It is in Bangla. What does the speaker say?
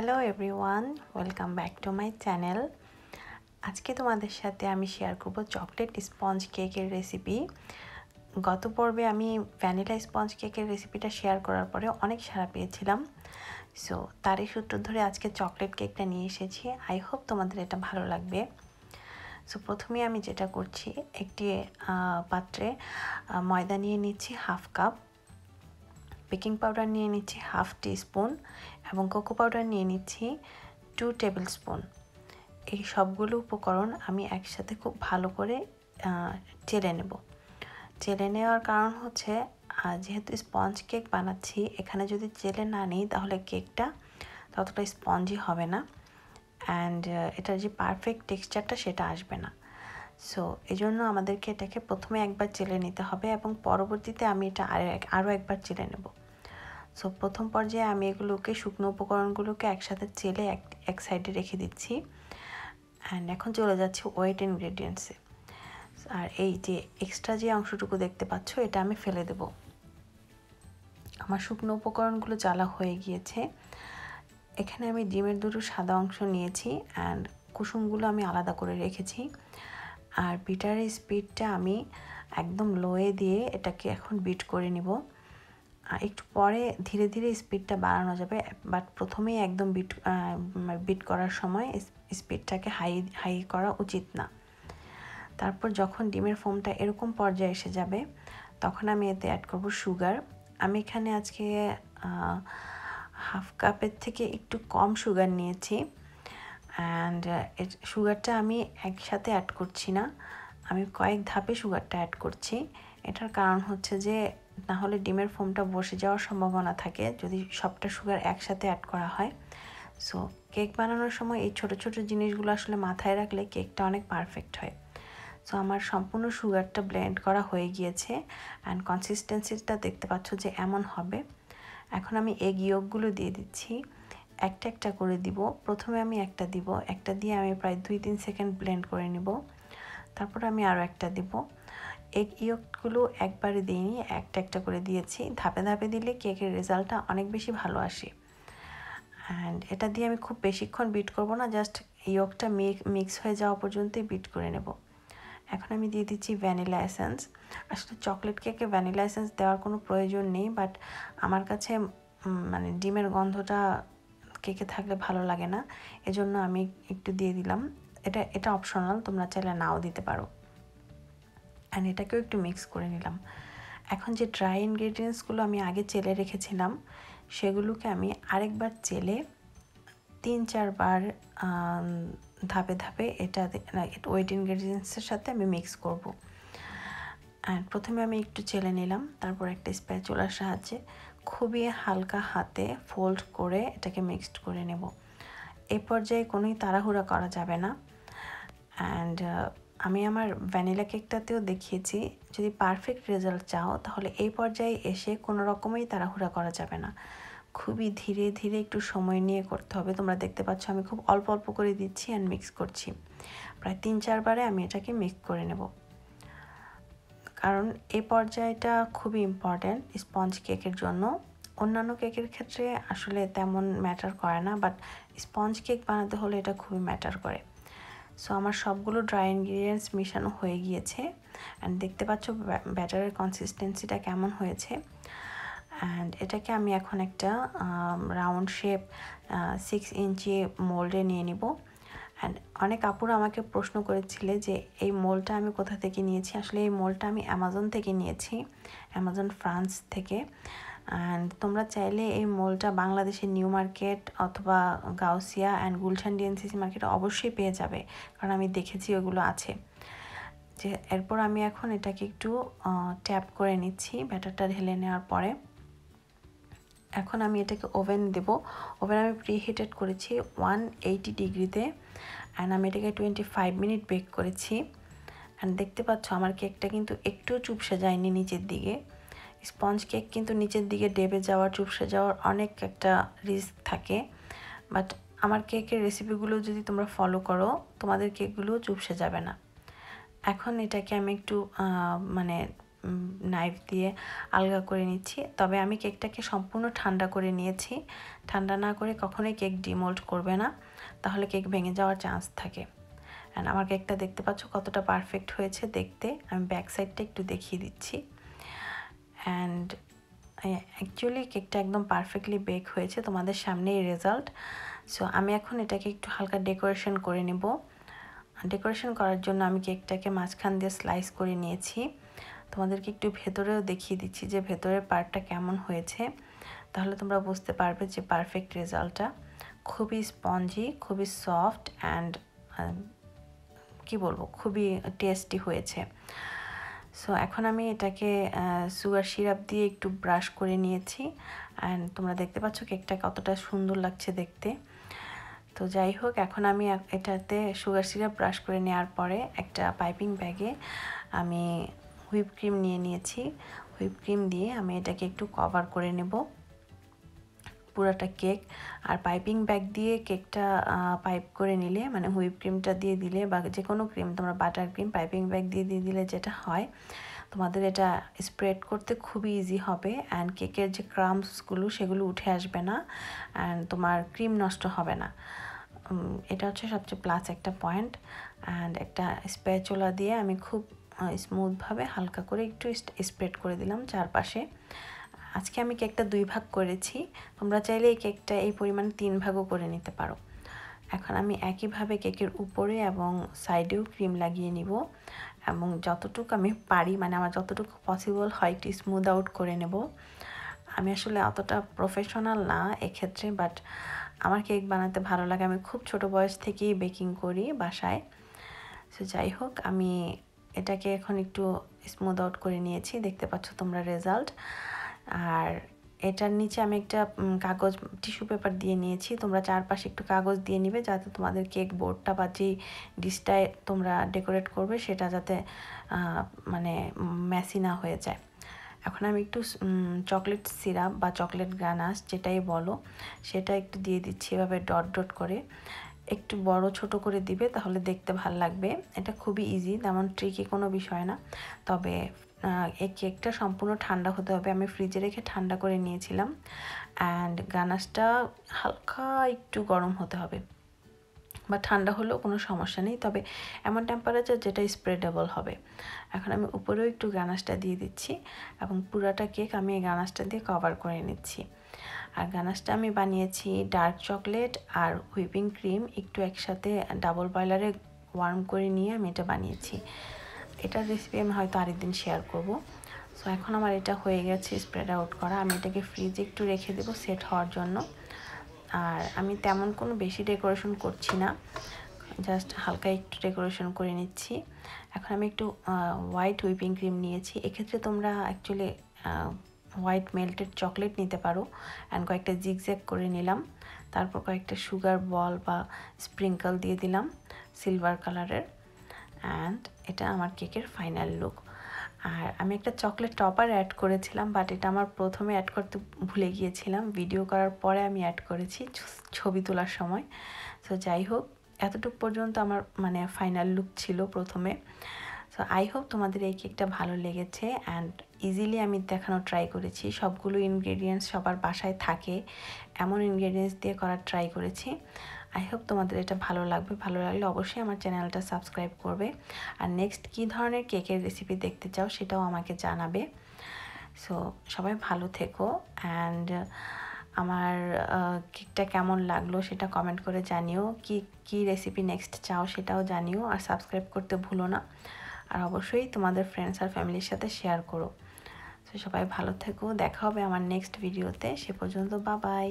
hello everyone welcome back to my channel আজকে তোমাদের সাথে আমি শেয়ার করব চকলেট স্পঞ্জ কেকের রেসিপি গত পর্বে আমি ভ্যানিলা স্পঞ্জ কেকের রেসিপিটা শেয়ার করার পরে অনেক সারা পেয়েছিলাম সো তারই সূত্র ধরে আজকে চকলেট কেকটা নিয়ে এসেছি আই হোপ তোমাদের এটা ভালো লাগবে সো প্রথমে আমি যেটা করছি একটি পাত্রে ময়দা নিয়ে নিচ্ছি হাফ কাপ বেকিং পাউডার নিয়ে নিচ্ছি হাফ স্পুন এবং কোকো পাউডার নিয়ে নিচ্ছি টু টেবিল স্পুন এই সবগুলো উপকরণ আমি একসাথে খুব ভালো করে চেলে নেব চেলে নেওয়ার কারণ হচ্ছে যেহেতু স্পঞ্জ কেক বানাচ্ছি এখানে যদি চেলে না নিই তাহলে কেকটা ততটা স্পঞ্জই হবে না অ্যান্ড এটার যে পারফেক্ট টেক্সচারটা সেটা আসবে না সো এই জন্য আমাদেরকে এটাকে প্রথমে একবার চেলে নিতে হবে এবং পরবর্তীতে আমি এটা আরও একবার চেলে নেব সো প্রথম পর্যায়ে আমি এগুলোকে শুকনো উপকরণগুলোকে একসাথে চেলে এক এক সাইডে রেখে দিচ্ছি অ্যান্ড এখন চলে যাচ্ছে ওয়েট ইনগ্রেডিয়েন্টসে আর এই যে এক্সট্রা যে অংশটুকু দেখতে পাচ্ছ এটা আমি ফেলে দেব আমার শুকনো উপকরণগুলো জ্বালা হয়ে গিয়েছে এখানে আমি ডিমের দুটো সাদা অংশ নিয়েছি অ্যান্ড কুসুমগুলো আমি আলাদা করে রেখেছি আর বিটার স্পিডটা আমি একদম লোয়ে দিয়ে এটাকে এখন বিট করে নিব একটু পরে ধীরে ধীরে স্পিডটা বাড়ানো যাবে বাট প্রথমেই একদম বিট বিট মানে করার সময় স্পিডটাকে হাই হাই করা উচিত না তারপর যখন ডিমের ফোমটা এরকম পর্যায়ে এসে যাবে তখন আমি এতে অ্যাড করব সুগার আমি এখানে আজকে হাফ কাপের থেকে একটু কম সুগার নিয়েছি অ্যান্ড এর সুগারটা আমি একসাথে অ্যাড করছি না আমি কয়েক ধাপে সুগারটা অ্যাড করছি এটার কারণ হচ্ছে যে না হলে ডিমের ফোমটা বসে যাওয়ার সম্ভাবনা থাকে যদি সবটা সুগার একসাথে অ্যাড করা হয় সো কেক বানানোর সময় এই ছোট ছোট জিনিসগুলো আসলে মাথায় রাখলে কেকটা অনেক পারফেক্ট হয় সো আমার সম্পূর্ণ সুগারটা ব্লেন্ড করা হয়ে গিয়েছে অ্যান্ড কনসিস্টেন্সিটা দেখতে পাচ্ছ যে এমন হবে এখন আমি এগ ইয়োগগুলো দিয়ে দিচ্ছি একটা একটা করে দিব প্রথমে আমি একটা দিব একটা দিয়ে আমি প্রায় দুই তিন সেকেন্ড ব্লেন্ড করে নিব তারপর আমি আরও একটা দিব এক ইয়কগুলো একবারে দিইনি একটা একটা করে দিয়েছি ধাপে ধাপে দিলে কেকের রেজাল্টটা অনেক বেশি ভালো আসে অ্যান্ড এটা দিয়ে আমি খুব বেশিক্ষণ বিট করব না জাস্ট ইয়কটা মিক্স হয়ে যাওয়া পর্যন্তই বিট করে নেব এখন আমি দিয়ে দিচ্ছি ভ্যানিলা এসেন্স আসলে চকলেট কেকে ভ্যানিলা এসেন্স দেওয়ার কোনো প্রয়োজন নেই বাট আমার কাছে মানে ডিমের গন্ধটা কেকে থাকলে ভালো লাগে না এজন্য আমি একটু দিয়ে দিলাম এটা এটা অপশনাল তোমরা চাইলে নাও দিতে পারো অ্যান্ড এটাকেও একটু মিক্স করে নিলাম এখন যে ড্রাই ইনগ্রেডিয়েন্টসগুলো আমি আগে চেলে রেখেছিলাম সেগুলোকে আমি আরেকবার চেলে তিন চারবার ধাপে ধাপে এটা ওয়েট ইনগ্রেডিয়েন্টসের সাথে আমি মিক্স করবো আর প্রথমে আমি একটু চেলে নিলাম তারপর একটা স্প্যাচুলার সাহায্যে খুবই হালকা হাতে ফোল্ড করে এটাকে মিক্সড করে নেব এ পর্যায়ে কোনোই তাড়াহুড়া করা যাবে না অ্যান্ড আমি আমার ভ্যানিলা কেকটাতেও দেখিয়েছি যদি পারফেক্ট রেজাল্ট চাও তাহলে এই পর্যায়ে এসে কোনো রকমেই তাড়াহুড়া করা যাবে না খুবই ধীরে ধীরে একটু সময় নিয়ে করতে হবে তোমরা দেখতে পাচ্ছ আমি খুব অল্প অল্প করে দিচ্ছি অ্যান্ড মিক্স করছি প্রায় তিন চারবারে আমি এটাকে মিক্স করে নেবো কারণ এই পর্যায়টা খুবই ইম্পর্ট্যান্ট স্পঞ্জ কেকের জন্য অন্যান্য কেকের ক্ষেত্রে আসলে তেমন ম্যাটার করে না বাট স্পঞ্জ কেক বানাতে হলে এটা খুবই ম্যাটার করে সো আমার সবগুলো ড্রাই ইনগ্রিডিয়েন্টস মেশানো হয়ে গিয়েছে অ্যান্ড দেখতে পাচ্ছ ব্যাটারের কনসিস্টেন্সিটা কেমন হয়েছে অ্যান্ড এটাকে আমি এখন একটা রাউন্ড শেপ সিক্স ইঞ্চি মোল্ডে নিয়ে নিব অ্যান্ড অনেক আপুর আমাকে প্রশ্ন করেছিলে যে এই মোলটা আমি কোথা থেকে নিয়েছি আসলে এই মোলটা আমি অ্যামাজন থেকে নিয়েছি অ্যামাজন ফ্রান্স থেকে অ্যান্ড তোমরা চাইলে এই মলটা বাংলাদেশের নিউ মার্কেট অথবা Gausia and Gulshan DNCC market অবশ্যই পেয়ে যাবে কারণ আমি দেখেছি ওগুলো আছে যে এরপর আমি এখন এটাকে একটু ট্যাপ করে নিচ্ছি ব্যাটারটা ঢেলে নেওয়ার পরে এখন আমি এটাকে ওভেন দেব ওভেন আমি প্রিহিটেড করেছি ওয়ান এইটি ডিগ্রিতে অ্যান্ড আমি এটাকে টোয়েন্টি ফাইভ মিনিট বেক করেছি অ্যান্ড দেখতে পাচ্ছ আমার কেকটা কিন্তু একটুও চুপসে যায়নি নিচের দিকে স্পঞ্জ কেক কিন্তু নিচের দিকে ডেবে যাওয়ার চুপসে যাওয়ার অনেক একটা রিস্ক থাকে বাট আমার কেকের রেসিপিগুলো যদি তোমরা ফলো করো তোমাদের কেকগুলো চুপসে যাবে না এখন এটাকে আমি একটু মানে নাইফ দিয়ে আলগা করে নিচ্ছি তবে আমি কেকটাকে সম্পূর্ণ ঠান্ডা করে নিয়েছি ঠান্ডা না করে কখনোই কেক ডিমোল্ড করবে না তাহলে কেক ভেঙে যাওয়ার চান্স থাকে অ্যান্ড আমার কেকটা দেখতে পাচ্ছ কতটা পারফেক্ট হয়েছে দেখতে আমি ব্যাক সাইডটা একটু দেখিয়ে দিচ্ছি অ্যান্ড অ্যাকচুয়ালি কেকটা একদম পারফেক্টলি বেক হয়েছে তোমাদের সামনেই রেজাল্ট সো আমি এখন এটাকে একটু হালকা ডেকোরেশন করে নেব ডেকোরেশন করার জন্য আমি কেকটাকে মাঝখান দিয়ে স্লাইস করে নিয়েছি তোমাদেরকে একটু ভেতরেও দেখিয়ে দিচ্ছি যে ভেতরের পার্টটা কেমন হয়েছে তাহলে তোমরা বুঝতে পারবে যে পারফেক্ট রেজাল্টটা খুবই স্পঞ্জি খুবই সফট অ্যান্ড কি বলবো খুবই টেস্টি হয়েছে সো এখন আমি এটাকে সুগার সিরাপ দিয়ে একটু ব্রাশ করে নিয়েছি অ্যান্ড তোমরা দেখতে পাচ্ছ কেকটা কতটা সুন্দর লাগছে দেখতে তো যাই হোক এখন আমি এটাতে সুগার সিরাপ ব্রাশ করে নেওয়ার পরে একটা পাইপিং ব্যাগে আমি হুইপ ক্রিম নিয়ে নিয়েছি হুইপ ক্রিম দিয়ে আমি এটাকে একটু কভার করে নেব পুরাটা কেক আর পাইপিং ব্যাগ দিয়ে কেকটা পাইপ করে নিলে মানে হুইপ ক্রিমটা দিয়ে দিলে বা যে কোনো ক্রিম তোমরা বাটার ক্রিম পাইপিং ব্যাগ দিয়ে দিয়ে দিলে যেটা হয় তোমাদের এটা স্প্রেড করতে খুবই ইজি হবে অ্যান্ড কেকের যে ক্রামসগুলো সেগুলো উঠে আসবে না অ্যান্ড তোমার ক্রিম নষ্ট হবে না এটা হচ্ছে সবচেয়ে প্লাস একটা পয়েন্ট অ্যান্ড একটা স্প্যাচুলা দিয়ে আমি খুব স্মুথভাবে হালকা করে একটু স্প্রেড করে দিলাম চারপাশে আজকে আমি কেকটা দুই ভাগ করেছি তোমরা চাইলে এই কেকটা এই পরিমাণ তিন ভাগও করে নিতে পারো এখন আমি একইভাবে কেকের উপরে এবং সাইডেও ক্রিম লাগিয়ে নিব এবং যতটুকু আমি পারি মানে আমার যতটুকু পসিবল হয় একটু স্মুথ আউট করে নেব আমি আসলে অতটা প্রফেশনাল না এক্ষেত্রে বাট আমার কেক বানাতে ভালো লাগে আমি খুব ছোট বয়স থেকেই বেকিং করি বাসায় সো যাই হোক আমি এটাকে এখন একটু স্মুথ আউট করে নিয়েছি দেখতে পাচ্ছ তোমরা রেজাল্ট আর এটার নিচে আমি একটা কাগজ টিস্যু পেপার দিয়ে নিয়েছি তোমরা চারপাশে একটু কাগজ দিয়ে নিবে যাতে তোমাদের কেক বোর্ডটা বা যে ডিশটায় তোমরা ডেকোরেট করবে সেটা যাতে মানে ম্যাসি না হয়ে যায় এখন আমি একটু চকলেট সিরাপ বা চকলেট গ্রানাস যেটাই বলো সেটা একটু দিয়ে দিচ্ছি এভাবে ডট ডট করে একটু বড় ছোট করে দিবে তাহলে দেখতে ভাল লাগবে এটা খুবই ইজি তেমন ট্রিকি কোনো বিষয় না তবে এই কেকটা সম্পূর্ণ ঠান্ডা হতে হবে আমি ফ্রিজে রেখে ঠান্ডা করে নিয়েছিলাম অ্যান্ড গানাসটা হালকা একটু গরম হতে হবে বা ঠান্ডা হলেও কোনো সমস্যা নেই তবে এমন টেম্পারেচার যেটা স্প্রেডেবল হবে এখন আমি উপরেও একটু গানাসটা দিয়ে দিচ্ছি এবং পুরাটা কেক আমি এই গানাসটা দিয়ে কভার করে নিচ্ছি আর গানাসটা আমি বানিয়েছি ডার্ক চকলেট আর হুইপিং ক্রিম একটু একসাথে ডাবল বয়লারে ওয়ার্ম করে নিয়ে আমি এটা বানিয়েছি এটার রেসিপি আমি হয়তো আরেকদিন শেয়ার করব সো এখন আমার এটা হয়ে গেছে স্প্রেড আউট করা আমি এটাকে ফ্রিজে একটু রেখে দেবো সেট হওয়ার জন্য আর আমি তেমন কোনো বেশি ডেকোরেশন করছি না জাস্ট হালকা একটু ডেকোরেশন করে নিচ্ছি এখন আমি একটু হোয়াইট হুইপিং ক্রিম নিয়েছি এক্ষেত্রে তোমরা অ্যাকচুয়ালি হোয়াইট মেল্টেড চকলেট নিতে পারো অ্যান্ড কয়েকটা জ্যাগ করে নিলাম তারপর কয়েকটা সুগার বল বা স্প্রিঙ্কল দিয়ে দিলাম সিলভার কালারের অ্যান্ড এটা আমার কেকের ফাইনাল লুক আর আমি একটা চকলেট টপার অ্যাড করেছিলাম বাট এটা আমার প্রথমে অ্যাড করতে ভুলে গিয়েছিলাম ভিডিও করার পরে আমি অ্যাড করেছি ছবি তোলার সময় সো যাই হোক এতটুক পর্যন্ত আমার মানে ফাইনাল লুক ছিল প্রথমে সো আই হোপ তোমাদের এই কেকটা ভালো লেগেছে অ্যান্ড ইজিলি আমি দেখানো ট্রাই করেছি সবগুলো ইনগ্রেডিয়েন্টস সবার বাসায় থাকে এমন ইনগ্রেডিয়েন্টস দিয়ে করার ট্রাই করেছি আই হোপ তোমাদের এটা ভালো লাগবে ভালো লাগলে অবশ্যই আমার চ্যানেলটা সাবস্ক্রাইব করবে আর নেক্সট কি ধরনের কেকের রেসিপি দেখতে চাও সেটাও আমাকে জানাবে সো সবাই ভালো থেকো অ্যান্ড আমার কেকটা কেমন লাগলো সেটা কমেন্ট করে জানিও কি কি রেসিপি নেক্সট চাও সেটাও জানিও আর সাবস্ক্রাইব করতে ভুলো না আর অবশ্যই তোমাদের ফ্রেন্ডস আর ফ্যামিলির সাথে শেয়ার করো তো সবাই ভালো থেকো দেখা হবে আমার নেক্সট ভিডিওতে সে পর্যন্ত বাবাই